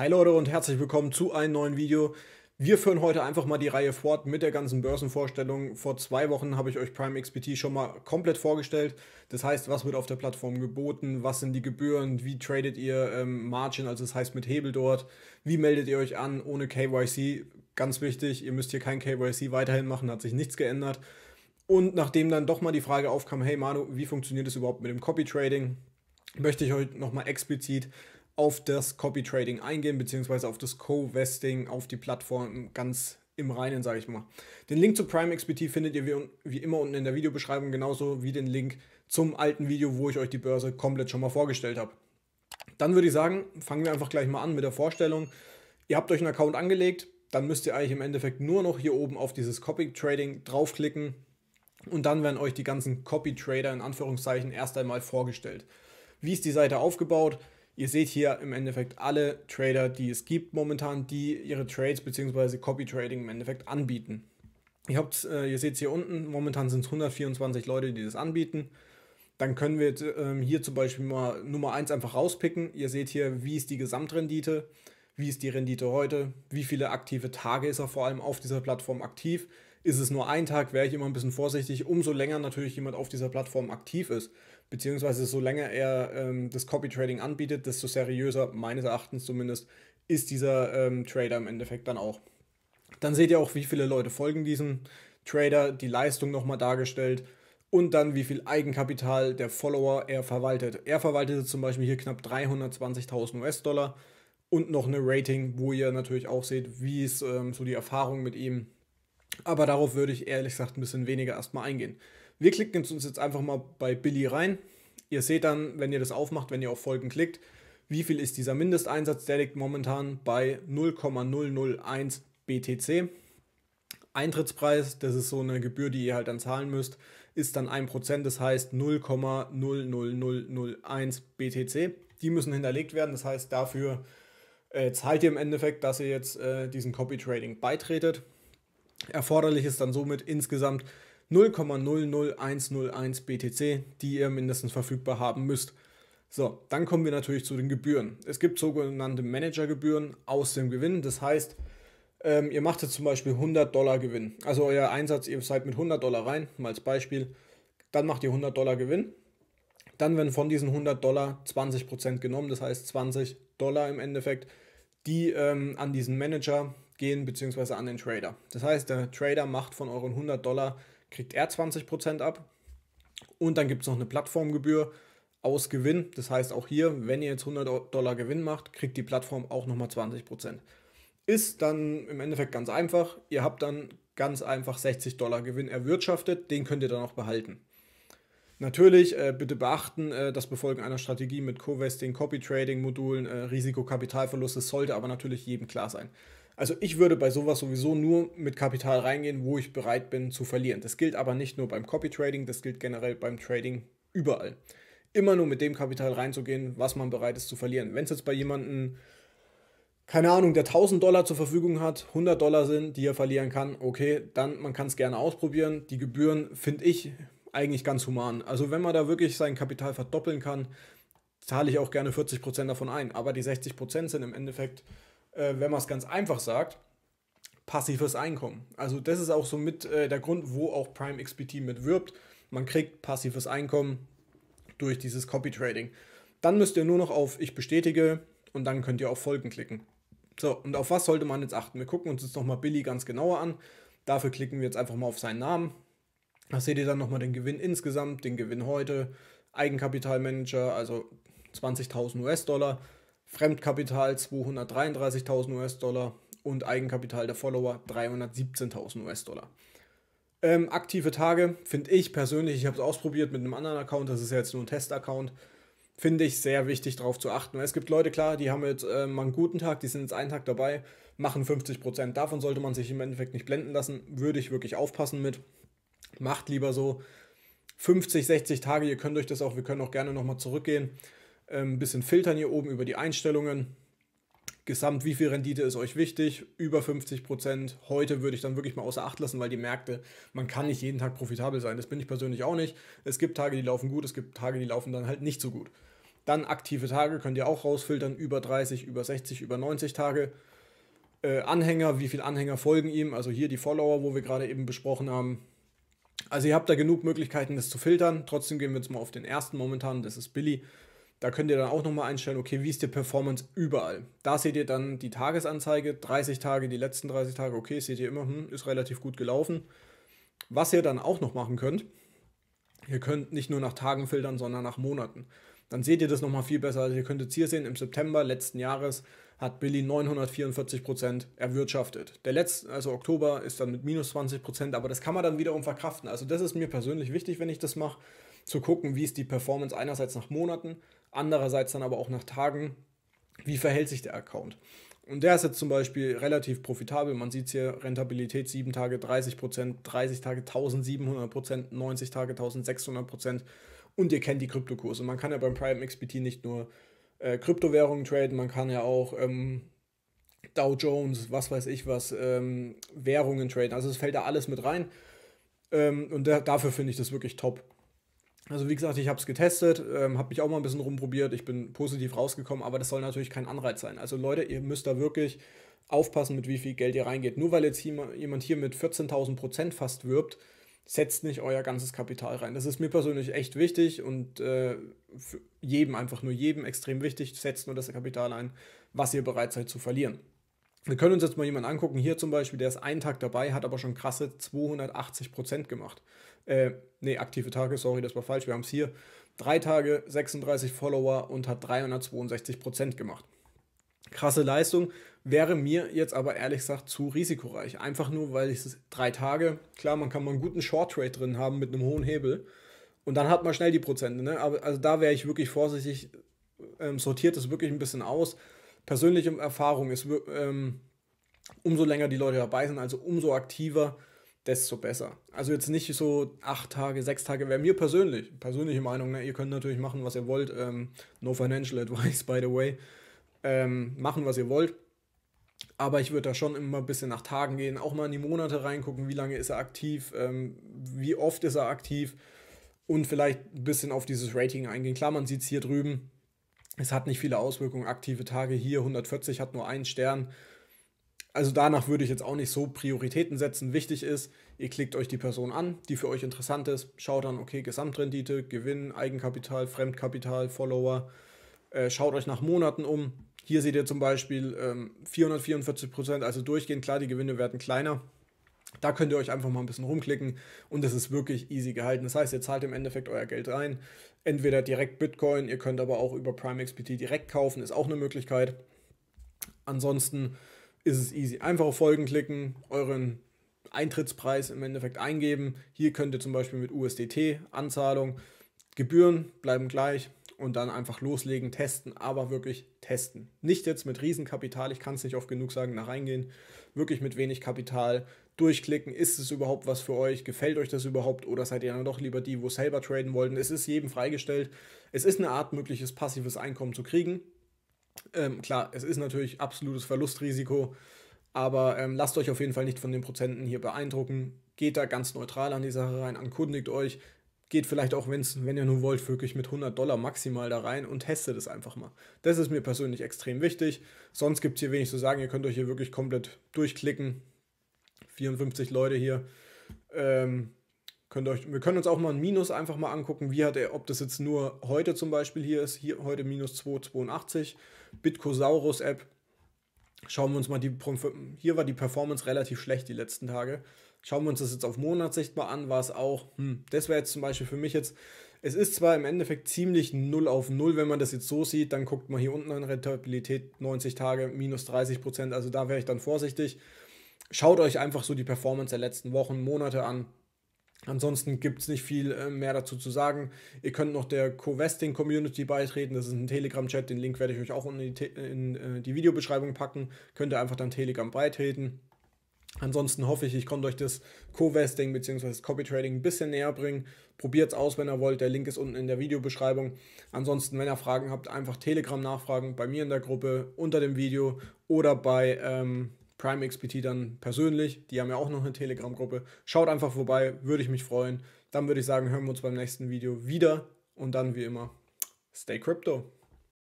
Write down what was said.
Hi Leute und herzlich willkommen zu einem neuen Video. Wir führen heute einfach mal die Reihe fort mit der ganzen Börsenvorstellung. Vor zwei Wochen habe ich euch Prime XPT schon mal komplett vorgestellt. Das heißt, was wird auf der Plattform geboten, was sind die Gebühren, wie tradet ihr ähm, Margin, also das heißt mit Hebel dort, wie meldet ihr euch an ohne KYC. Ganz wichtig, ihr müsst hier kein KYC weiterhin machen, hat sich nichts geändert. Und nachdem dann doch mal die Frage aufkam, hey Manu, wie funktioniert es überhaupt mit dem Copy Trading, möchte ich euch nochmal explizit auf das Copy-Trading eingehen, beziehungsweise auf das Co-Vesting, auf die Plattform ganz im Reinen, sage ich mal. Den Link zu Prime XBT findet ihr wie, wie immer unten in der Videobeschreibung, genauso wie den Link zum alten Video, wo ich euch die Börse komplett schon mal vorgestellt habe. Dann würde ich sagen, fangen wir einfach gleich mal an mit der Vorstellung. Ihr habt euch einen Account angelegt, dann müsst ihr eigentlich im Endeffekt nur noch hier oben auf dieses Copy Trading draufklicken und dann werden euch die ganzen Copy Trader in Anführungszeichen erst einmal vorgestellt. Wie ist die Seite aufgebaut? Ihr seht hier im Endeffekt alle Trader, die es gibt momentan, die ihre Trades bzw. Copy Trading im Endeffekt anbieten. Ihr, habt, äh, ihr seht es hier unten, momentan sind es 124 Leute, die das anbieten. Dann können wir ähm, hier zum Beispiel mal Nummer 1 einfach rauspicken. Ihr seht hier, wie ist die Gesamtrendite, wie ist die Rendite heute, wie viele aktive Tage ist er vor allem auf dieser Plattform aktiv ist es nur ein Tag, wäre ich immer ein bisschen vorsichtig, umso länger natürlich jemand auf dieser Plattform aktiv ist, beziehungsweise so länger er ähm, das Copy-Trading anbietet, desto seriöser, meines Erachtens zumindest, ist dieser ähm, Trader im Endeffekt dann auch. Dann seht ihr auch, wie viele Leute folgen diesem Trader, die Leistung nochmal dargestellt und dann wie viel Eigenkapital der Follower er verwaltet. Er verwaltete zum Beispiel hier knapp 320.000 US-Dollar und noch eine Rating, wo ihr natürlich auch seht, wie ist ähm, so die Erfahrung mit ihm aber darauf würde ich ehrlich gesagt ein bisschen weniger erstmal eingehen. Wir klicken uns jetzt einfach mal bei Billy rein. Ihr seht dann, wenn ihr das aufmacht, wenn ihr auf Folgen klickt, wie viel ist dieser Mindesteinsatz? Der liegt momentan bei 0,001 BTC. Eintrittspreis, das ist so eine Gebühr, die ihr halt dann zahlen müsst, ist dann 1%, das heißt 0,00001 BTC. Die müssen hinterlegt werden, das heißt dafür äh, zahlt ihr im Endeffekt, dass ihr jetzt äh, diesen Copy Trading beitretet. Erforderlich ist dann somit insgesamt 0,00101 BTC, die ihr mindestens verfügbar haben müsst. So, dann kommen wir natürlich zu den Gebühren. Es gibt sogenannte Managergebühren aus dem Gewinn. Das heißt, ähm, ihr macht jetzt zum Beispiel 100 Dollar Gewinn. Also euer Einsatz, ihr seid mit 100 Dollar rein, mal als Beispiel. Dann macht ihr 100 Dollar Gewinn. Dann werden von diesen 100 Dollar 20% genommen, das heißt 20 Dollar im Endeffekt, die ähm, an diesen Manager gehen beziehungsweise an den Trader. Das heißt, der Trader macht von euren 100 Dollar, kriegt er 20% ab und dann gibt es noch eine Plattformgebühr aus Gewinn. Das heißt auch hier, wenn ihr jetzt 100 Dollar Gewinn macht, kriegt die Plattform auch nochmal 20%. Ist dann im Endeffekt ganz einfach. Ihr habt dann ganz einfach 60 Dollar Gewinn erwirtschaftet, den könnt ihr dann auch behalten. Natürlich äh, bitte beachten, äh, das Befolgen einer Strategie mit Co-Vesting, Copy-Trading-Modulen, äh, Risikokapitalverluste sollte aber natürlich jedem klar sein. Also ich würde bei sowas sowieso nur mit Kapital reingehen, wo ich bereit bin zu verlieren. Das gilt aber nicht nur beim Copy Trading, das gilt generell beim Trading überall. Immer nur mit dem Kapital reinzugehen, was man bereit ist zu verlieren. Wenn es jetzt bei jemandem, keine Ahnung, der 1000 Dollar zur Verfügung hat, 100 Dollar sind, die er verlieren kann, okay, dann man kann es gerne ausprobieren. Die Gebühren finde ich eigentlich ganz human. Also wenn man da wirklich sein Kapital verdoppeln kann, zahle ich auch gerne 40% davon ein. Aber die 60% sind im Endeffekt äh, wenn man es ganz einfach sagt, passives Einkommen. Also das ist auch so mit äh, der Grund, wo auch Prime XPT mitwirbt. Man kriegt passives Einkommen durch dieses Copy Trading. Dann müsst ihr nur noch auf Ich bestätige und dann könnt ihr auf Folgen klicken. So, und auf was sollte man jetzt achten? Wir gucken uns jetzt nochmal Billy ganz genauer an. Dafür klicken wir jetzt einfach mal auf seinen Namen. Da seht ihr dann nochmal den Gewinn insgesamt, den Gewinn heute, Eigenkapitalmanager, also 20.000 US-Dollar. Fremdkapital 233.000 US-Dollar und Eigenkapital der Follower 317.000 US-Dollar. Ähm, aktive Tage finde ich persönlich, ich habe es ausprobiert mit einem anderen Account, das ist ja jetzt nur ein Test-Account, finde ich sehr wichtig darauf zu achten. Es gibt Leute, klar, die haben jetzt äh, mal einen guten Tag, die sind jetzt einen Tag dabei, machen 50%. Davon sollte man sich im Endeffekt nicht blenden lassen, würde ich wirklich aufpassen mit. Macht lieber so 50, 60 Tage, ihr könnt euch das auch, wir können auch gerne nochmal zurückgehen ein ähm, bisschen filtern hier oben über die Einstellungen. Gesamt, wie viel Rendite ist euch wichtig? Über 50 Prozent. Heute würde ich dann wirklich mal außer Acht lassen, weil die Märkte, man kann nicht jeden Tag profitabel sein. Das bin ich persönlich auch nicht. Es gibt Tage, die laufen gut, es gibt Tage, die laufen dann halt nicht so gut. Dann aktive Tage könnt ihr auch rausfiltern, über 30, über 60, über 90 Tage. Äh, Anhänger, wie viele Anhänger folgen ihm, also hier die Follower, wo wir gerade eben besprochen haben. Also ihr habt da genug Möglichkeiten, das zu filtern. Trotzdem gehen wir jetzt mal auf den ersten momentan, das ist Billy. Da könnt ihr dann auch nochmal einstellen, okay, wie ist die Performance überall. Da seht ihr dann die Tagesanzeige, 30 Tage, die letzten 30 Tage, okay, seht ihr immer, hm, ist relativ gut gelaufen. Was ihr dann auch noch machen könnt, ihr könnt nicht nur nach Tagen filtern, sondern nach Monaten. Dann seht ihr das nochmal viel besser. Also ihr könnt jetzt hier sehen, im September letzten Jahres hat Billy 944% Prozent erwirtschaftet. Der letzte, also Oktober, ist dann mit minus 20%, Prozent, aber das kann man dann wiederum verkraften. Also das ist mir persönlich wichtig, wenn ich das mache, zu gucken, wie ist die Performance einerseits nach Monaten, Andererseits dann aber auch nach Tagen, wie verhält sich der Account? Und der ist jetzt zum Beispiel relativ profitabel. Man sieht es hier Rentabilität 7 Tage 30%, 30 Tage 1700%, 90 Tage 1600%. Und ihr kennt die Kryptokurse. Man kann ja beim Prime XPT nicht nur äh, Kryptowährungen traden, man kann ja auch ähm, Dow Jones, was weiß ich was, ähm, Währungen traden. Also es fällt da alles mit rein. Ähm, und da, dafür finde ich das wirklich top. Also wie gesagt, ich habe es getestet, ähm, habe mich auch mal ein bisschen rumprobiert, ich bin positiv rausgekommen, aber das soll natürlich kein Anreiz sein. Also Leute, ihr müsst da wirklich aufpassen, mit wie viel Geld ihr reingeht. Nur weil jetzt jemand hier mit 14.000 Prozent fast wirbt, setzt nicht euer ganzes Kapital rein. Das ist mir persönlich echt wichtig und äh, jedem, einfach nur jedem extrem wichtig, setzt nur das Kapital ein, was ihr bereit seid zu verlieren wir können uns jetzt mal jemanden angucken, hier zum Beispiel, der ist einen Tag dabei, hat aber schon krasse 280 gemacht. Äh, ne, aktive Tage, sorry, das war falsch, wir haben es hier. Drei Tage, 36 Follower und hat 362 gemacht. Krasse Leistung, wäre mir jetzt aber ehrlich gesagt zu risikoreich. Einfach nur, weil ich es drei Tage, klar, man kann mal einen guten Short Trade drin haben mit einem hohen Hebel und dann hat man schnell die Prozente. Ne? Aber also da wäre ich wirklich vorsichtig, ähm, sortiert es wirklich ein bisschen aus persönliche Erfahrung ist, ähm, umso länger die Leute dabei sind, also umso aktiver, desto besser. Also jetzt nicht so acht Tage, sechs Tage, wäre mir persönlich, persönliche Meinung, ne? ihr könnt natürlich machen, was ihr wollt, ähm, no financial advice, by the way, ähm, machen, was ihr wollt. Aber ich würde da schon immer ein bisschen nach Tagen gehen, auch mal in die Monate reingucken, wie lange ist er aktiv, ähm, wie oft ist er aktiv und vielleicht ein bisschen auf dieses Rating eingehen. Klar, man sieht es hier drüben, es hat nicht viele Auswirkungen. Aktive Tage hier, 140 hat nur einen Stern. Also danach würde ich jetzt auch nicht so Prioritäten setzen. Wichtig ist, ihr klickt euch die Person an, die für euch interessant ist, schaut dann, okay, Gesamtrendite, Gewinn, Eigenkapital, Fremdkapital, Follower, äh, schaut euch nach Monaten um. Hier seht ihr zum Beispiel ähm, 444 Prozent, also durchgehend klar, die Gewinne werden kleiner. Da könnt ihr euch einfach mal ein bisschen rumklicken und es ist wirklich easy gehalten. Das heißt, ihr zahlt im Endeffekt euer Geld rein. Entweder direkt Bitcoin, ihr könnt aber auch über Prime XPT direkt kaufen, ist auch eine Möglichkeit. Ansonsten ist es easy. Einfach auf Folgen klicken, euren Eintrittspreis im Endeffekt eingeben. Hier könnt ihr zum Beispiel mit USDT Anzahlung. Gebühren bleiben gleich, und dann einfach loslegen, testen, aber wirklich testen. Nicht jetzt mit Riesenkapital, ich kann es nicht oft genug sagen, nach reingehen, wirklich mit wenig Kapital durchklicken, ist es überhaupt was für euch, gefällt euch das überhaupt oder seid ihr dann doch lieber die, wo selber traden wollten. Es ist jedem freigestellt. Es ist eine Art, mögliches passives Einkommen zu kriegen. Ähm, klar, es ist natürlich absolutes Verlustrisiko, aber ähm, lasst euch auf jeden Fall nicht von den Prozenten hier beeindrucken. Geht da ganz neutral an die Sache rein, erkundigt euch, geht vielleicht auch, wenn's, wenn ihr nur wollt, wirklich mit 100 Dollar maximal da rein und testet es einfach mal. Das ist mir persönlich extrem wichtig. Sonst gibt es hier wenig zu sagen. Ihr könnt euch hier wirklich komplett durchklicken. 54 Leute hier. Ähm, könnt euch, wir können uns auch mal ein Minus einfach mal angucken. Wie hat er, ob das jetzt nur heute zum Beispiel hier ist, hier heute minus 282, Bitcosaurus App Schauen wir uns mal die, hier war die Performance relativ schlecht die letzten Tage. Schauen wir uns das jetzt auf Monatssicht mal an, war es auch, hm, das wäre jetzt zum Beispiel für mich jetzt, es ist zwar im Endeffekt ziemlich 0 auf 0, wenn man das jetzt so sieht, dann guckt man hier unten an Rentabilität 90 Tage minus 30 Prozent, also da wäre ich dann vorsichtig. Schaut euch einfach so die Performance der letzten Wochen, Monate an, Ansonsten gibt es nicht viel äh, mehr dazu zu sagen. Ihr könnt noch der Covesting Community beitreten. Das ist ein Telegram-Chat. Den Link werde ich euch auch in die, in äh, die Videobeschreibung packen. Könnt ihr einfach dann Telegram beitreten. Ansonsten hoffe ich, ich konnte euch das Covesting bzw. Copy-Trading ein bisschen näher bringen. Probiert es aus, wenn ihr wollt. Der Link ist unten in der Videobeschreibung. Ansonsten, wenn ihr Fragen habt, einfach Telegram nachfragen, bei mir in der Gruppe, unter dem Video oder bei ähm, Prime XPT dann persönlich. Die haben ja auch noch eine Telegram-Gruppe. Schaut einfach vorbei, würde ich mich freuen. Dann würde ich sagen, hören wir uns beim nächsten Video wieder und dann wie immer, stay crypto.